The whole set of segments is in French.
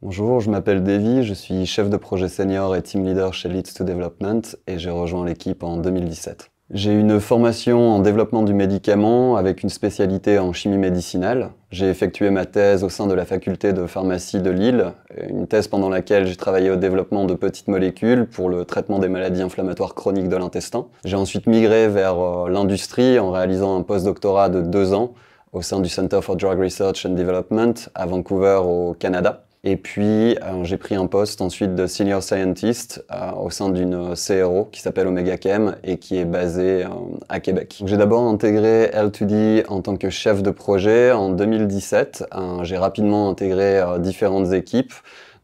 Bonjour, je m'appelle Davy, je suis chef de projet senior et team leader chez Leads to Development et j'ai rejoint l'équipe en 2017. J'ai une formation en développement du médicament avec une spécialité en chimie médicinale. J'ai effectué ma thèse au sein de la faculté de pharmacie de Lille, une thèse pendant laquelle j'ai travaillé au développement de petites molécules pour le traitement des maladies inflammatoires chroniques de l'intestin. J'ai ensuite migré vers euh, l'industrie en réalisant un post-doctorat de deux ans au sein du Center for Drug Research and Development à Vancouver au Canada. Et puis, euh, j'ai pris un poste ensuite de senior scientist euh, au sein d'une euh, CRO qui s'appelle Omega Chem et qui est basée à Québec. J'ai d'abord intégré L2D en tant que chef de projet en 2017. j'ai rapidement intégré différentes équipes.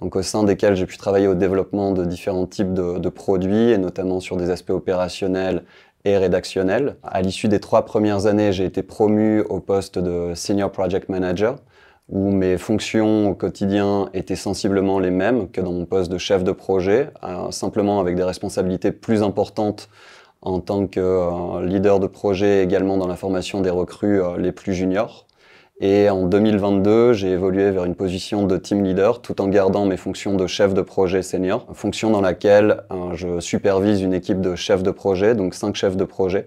Donc, au sein desquelles j'ai pu travailler au développement de différents types de, de produits et notamment sur des aspects opérationnels et rédactionnels. À l'issue des trois premières années, j'ai été promu au poste de Senior Project Manager où mes fonctions au quotidien étaient sensiblement les mêmes que dans mon poste de chef de projet, euh, simplement avec des responsabilités plus importantes en tant que euh, leader de projet également dans la formation des recrues euh, les plus juniors. Et en 2022, j'ai évolué vers une position de team leader tout en gardant mes fonctions de chef de projet senior, fonction dans laquelle je supervise une équipe de chefs de projet, donc cinq chefs de projet,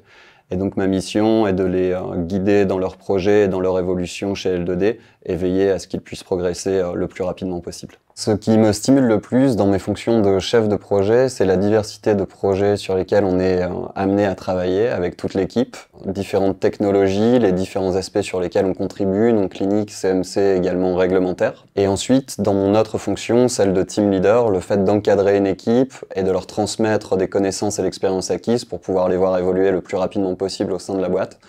et donc ma mission est de les euh, guider dans leur projet, dans leur évolution chez L2D et veiller à ce qu'ils puissent progresser euh, le plus rapidement possible. Ce qui me stimule le plus dans mes fonctions de chef de projet, c'est la diversité de projets sur lesquels on est euh, amené à travailler avec toute l'équipe, différentes technologies, les différents aspects sur lesquels on contribue, donc clinique, CMC également réglementaire. Et ensuite, dans mon autre fonction, celle de team leader, le fait d'encadrer une équipe et de leur transmettre des connaissances et l'expérience acquise pour pouvoir les voir évoluer le plus rapidement possible au sein de la boîte.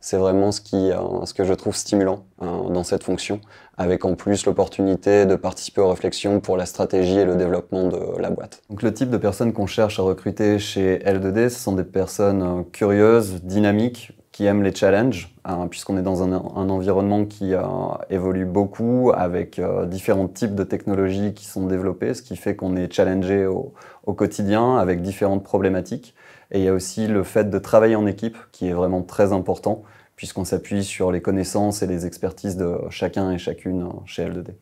C'est vraiment ce, euh, que je trouve stimulant euh, dans cette fonction, avec en plus l'opportunité de participer aux réflexions pour la stratégie et le développement de la boîte. Donc le type de personnes qu'on cherche à recruter chez L2D, ce sont des personnes euh, curieuses, dynamiques, qui aiment les challenges, hein, puisqu'on est dans un, environnement qui évolue beaucoup avec différents types de technologies qui sont développées, ce qui fait qu'on est challengé au, quotidien avec différentes problématiques. Et il y a aussi le fait de travailler en équipe qui est vraiment très important puisqu'on s'appuie sur les connaissances et les expertises de chacun et chacune chez L2D.